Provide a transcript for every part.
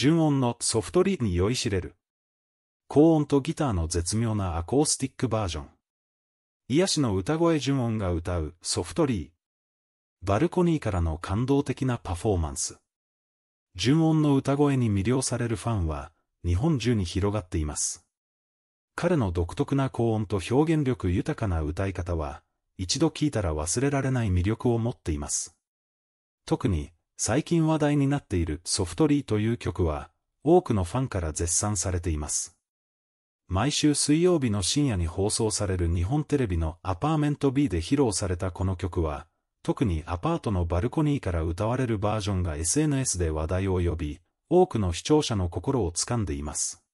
純音のソフトリーに酔いしれる。高音とギターの絶妙なアコースティックバージョン。癒しの歌声純音が歌うソフトリー。バルコニーからの感動的なパフォーマンス。純音の歌声に魅了されるファンは、日本中に広がっています。彼の独特な高音と表現力豊かな歌い方は、一度聴いたら忘れられない魅力を持っています。特に、最近話題になっているソフトリーという曲は、多くのファンから絶賛されています。毎週水曜日の深夜に放送される日本テレビのアパーメント B で披露されたこの曲は、特にアパートのバルコニーから歌われるバージョンが SNS で話題を呼び、多くの視聴者の心を掴んでいます。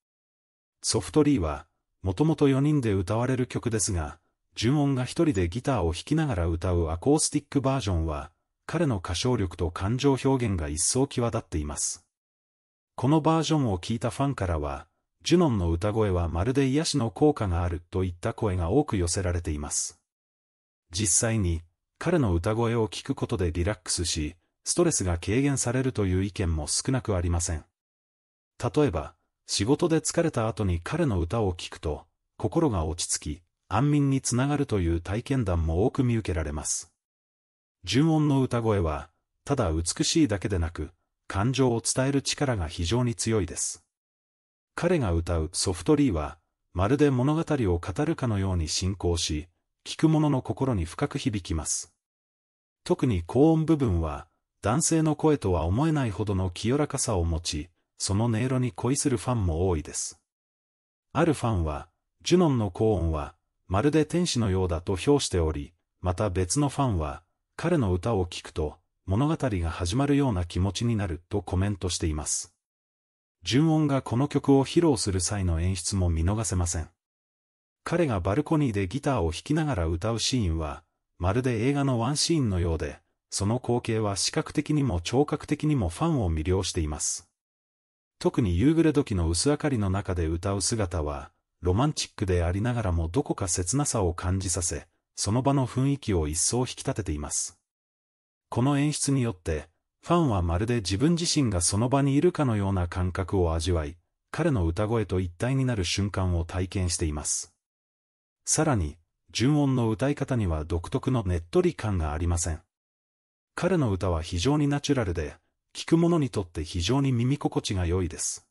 ソフトリーは、もともと4人で歌われる曲ですが、純音が1人でギターを弾きながら歌うアコースティックバージョンは、彼の歌唱力と感情表現が一層際立っています。このバージョンを聞いたファンからは、ジュノンの歌声はまるで癒しの効果があるといった声が多く寄せられています。実際に、彼の歌声を聞くことでリラックスし、ストレスが軽減されるという意見も少なくありません。例えば、仕事で疲れた後に彼の歌を聴くと、心が落ち着き、安眠につながるという体験談も多く見受けられます。純音の歌声は、ただ美しいだけでなく、感情を伝える力が非常に強いです。彼が歌うソフトリーは、まるで物語を語るかのように進行し、聞く者の心に深く響きます。特に高音部分は、男性の声とは思えないほどの清らかさを持ち、その音色に恋するファンも多いです。あるファンは、ジュノンの高音は、まるで天使のようだと評しており、また別のファンは、彼の歌を聴くと、物語が始まるような気持ちになるとコメントしています。純音がこの曲を披露する際の演出も見逃せません。彼がバルコニーでギターを弾きながら歌うシーンは、まるで映画のワンシーンのようで、その光景は視覚的にも聴覚的にもファンを魅了しています。特に夕暮れ時の薄明かりの中で歌う姿は、ロマンチックでありながらもどこか切なさを感じさせ、その場の雰囲気を一層引き立てています。この演出によって、ファンはまるで自分自身がその場にいるかのような感覚を味わい、彼の歌声と一体になる瞬間を体験しています。さらに、純音の歌い方には独特のねっとり感がありません。彼の歌は非常にナチュラルで、聴く者にとって非常に耳心地が良いです。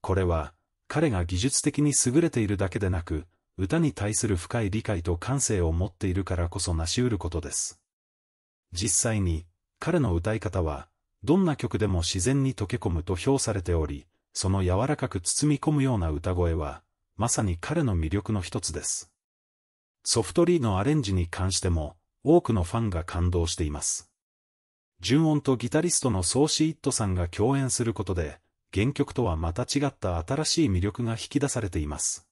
これは、彼が技術的に優れているだけでなく、歌に対する深い理解と感性を持っているからこそ成し得ることです。実際に、彼の歌い方は、どんな曲でも自然に溶け込むと評されており、その柔らかく包み込むような歌声は、まさに彼の魅力の一つです。ソフトリーのアレンジに関しても、多くのファンが感動しています。純音とギタリストのソーシー・イットさんが共演することで、原曲とはまた違った新しい魅力が引き出されています。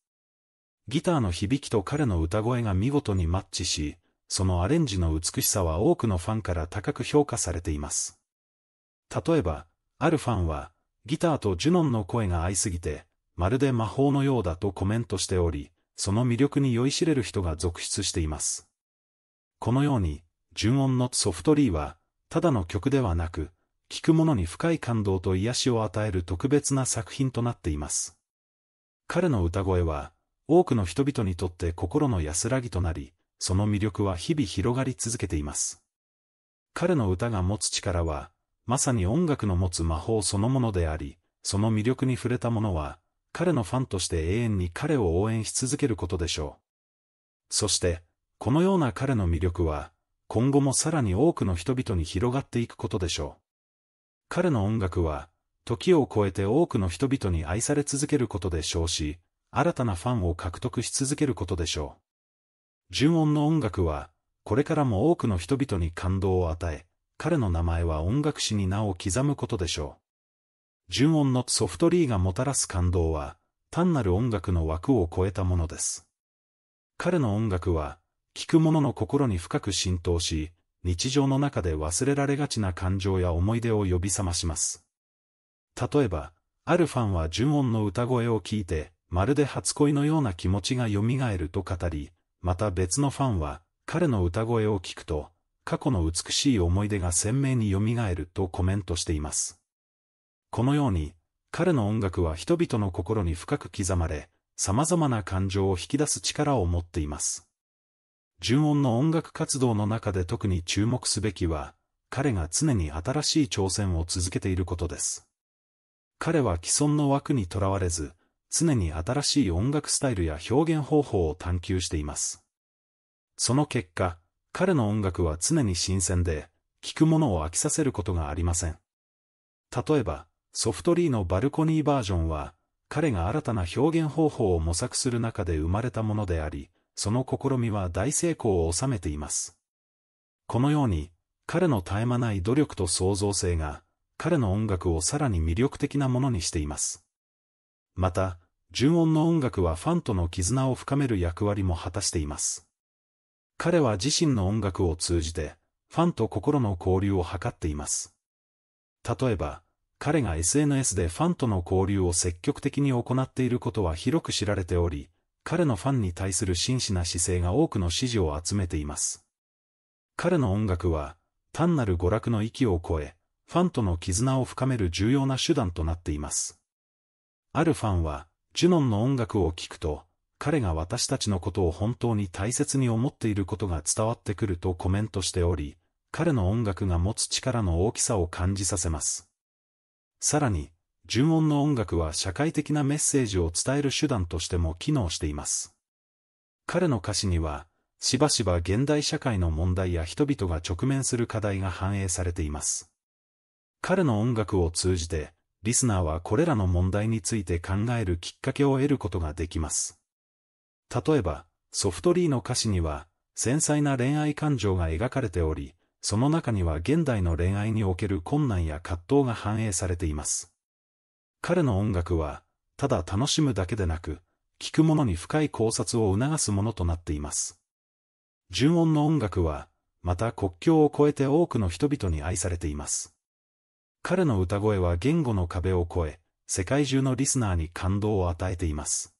ギターの響きと彼の歌声が見事にマッチし、そのアレンジの美しさは多くのファンから高く評価されています。例えば、あるファンは、ギターとジュノンの声が合いすぎて、まるで魔法のようだとコメントしており、その魅力に酔いしれる人が続出しています。このように、純音のソフトリーは、ただの曲ではなく、聴く者に深い感動と癒しを与える特別な作品となっています。彼の歌声は、多くの人々にとって心の安らぎとなり、その魅力は日々広がり続けています。彼の歌が持つ力は、まさに音楽の持つ魔法そのものであり、その魅力に触れた者は、彼のファンとして永遠に彼を応援し続けることでしょう。そして、このような彼の魅力は、今後もさらに多くの人々に広がっていくことでしょう。彼の音楽は、時を超えて多くの人々に愛され続けることでしょうし、新たなファンを獲得し続けることでしょう。純音の音楽は、これからも多くの人々に感動を与え、彼の名前は音楽史に名を刻むことでしょう。純音のソフトリーがもたらす感動は、単なる音楽の枠を超えたものです。彼の音楽は、聴く者の心に深く浸透し、日常の中で忘れられがちな感情や思い出を呼び覚まします。例えば、あるファンは純音の歌声を聴いて、まるで初恋のような気持ちが蘇ると語り、また別のファンは、彼の歌声を聞くと、過去の美しい思い出が鮮明に蘇るとコメントしています。このように、彼の音楽は人々の心に深く刻まれ、様々な感情を引き出す力を持っています。純音の音楽活動の中で特に注目すべきは、彼が常に新しい挑戦を続けていることです。彼は既存の枠にとらわれず、常に新しい音楽スタイルや表現方法を探求しています。その結果、彼の音楽は常に新鮮で、聴くものを飽きさせることがありません。例えば、ソフトリーのバルコニーバージョンは、彼が新たな表現方法を模索する中で生まれたものであり、その試みは大成功を収めています。このように、彼の絶え間ない努力と創造性が、彼の音楽をさらに魅力的なものにしています。また、純音の音楽はファンとの絆を深める役割も果たしています。彼は自身の音楽を通じて、ファンと心の交流を図っています。例えば、彼が SNS でファンとの交流を積極的に行っていることは広く知られており、彼のファンに対する真摯な姿勢が多くの支持を集めています。彼の音楽は、単なる娯楽の域を超え、ファンとの絆を深める重要な手段となっています。あるファンは、ジュノンの音楽を聴くと、彼が私たちのことを本当に大切に思っていることが伝わってくるとコメントしており、彼の音楽が持つ力の大きさを感じさせます。さらに、純音の音楽は社会的なメッセージを伝える手段としても機能しています。彼の歌詞には、しばしば現代社会の問題や人々が直面する課題が反映されています。彼の音楽を通じて、リスナーはこれらの問題について考えるきっかけを得ることができます。例えば、ソフトリーの歌詞には、繊細な恋愛感情が描かれており、その中には現代の恋愛における困難や葛藤が反映されています。彼の音楽は、ただ楽しむだけでなく、聴く者に深い考察を促すものとなっています。純音の音楽は、また国境を越えて多くの人々に愛されています。彼の歌声は言語の壁を越え、世界中のリスナーに感動を与えています。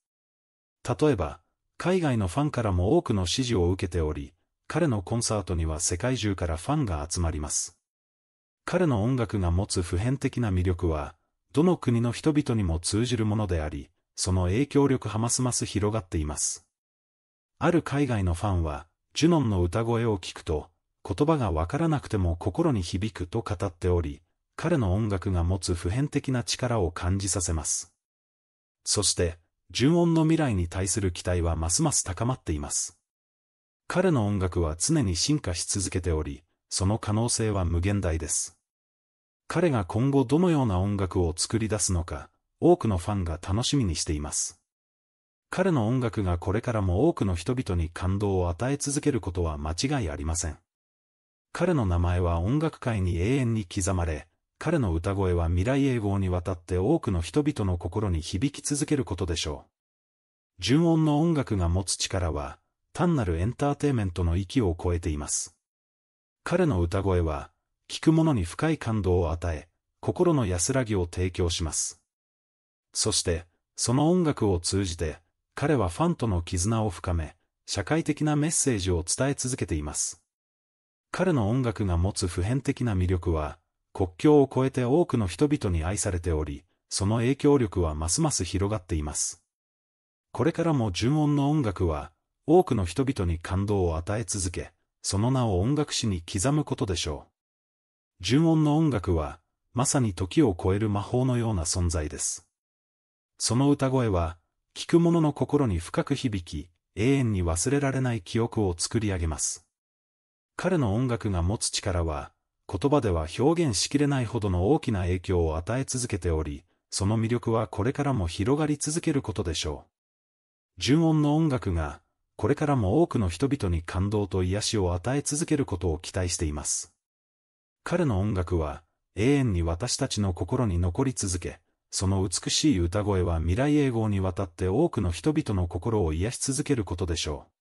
例えば、海外のファンからも多くの支持を受けており、彼のコンサートには世界中からファンが集まります。彼の音楽が持つ普遍的な魅力は、どの国の人々にも通じるものであり、その影響力はますます広がっています。ある海外のファンは、ジュノンの歌声を聞くと、言葉がわからなくても心に響くと語っており、彼の音楽が持つ普遍的な力を感じさせます。そして、純音の未来に対する期待はますます高まっています。彼の音楽は常に進化し続けており、その可能性は無限大です。彼が今後どのような音楽を作り出すのか、多くのファンが楽しみにしています。彼の音楽がこれからも多くの人々に感動を与え続けることは間違いありません。彼の名前は音楽界に永遠に刻まれ、彼の歌声は未来永劫にわたって多くの人々の心に響き続けることでしょう。純音の音楽が持つ力は、単なるエンターテイメントの域を超えています。彼の歌声は、聞く者に深い感動を与え、心の安らぎを提供します。そして、その音楽を通じて、彼はファンとの絆を深め、社会的なメッセージを伝え続けています。彼の音楽が持つ普遍的な魅力は、国境を越えて多くの人々に愛されており、その影響力はますます広がっています。これからも純音の音楽は、多くの人々に感動を与え続け、その名を音楽史に刻むことでしょう。純音の音楽は、まさに時を超える魔法のような存在です。その歌声は、聞く者の心に深く響き、永遠に忘れられない記憶を作り上げます。彼の音楽が持つ力は、言葉では表現しきれないほどの大きな影響を与え続けており、その魅力はこれからも広がり続けることでしょう。純音の音楽が、これからも多くの人々に感動と癒しを与え続けることを期待しています。彼の音楽は、永遠に私たちの心に残り続け、その美しい歌声は未来永劫にわたって多くの人々の心を癒し続けることでしょう。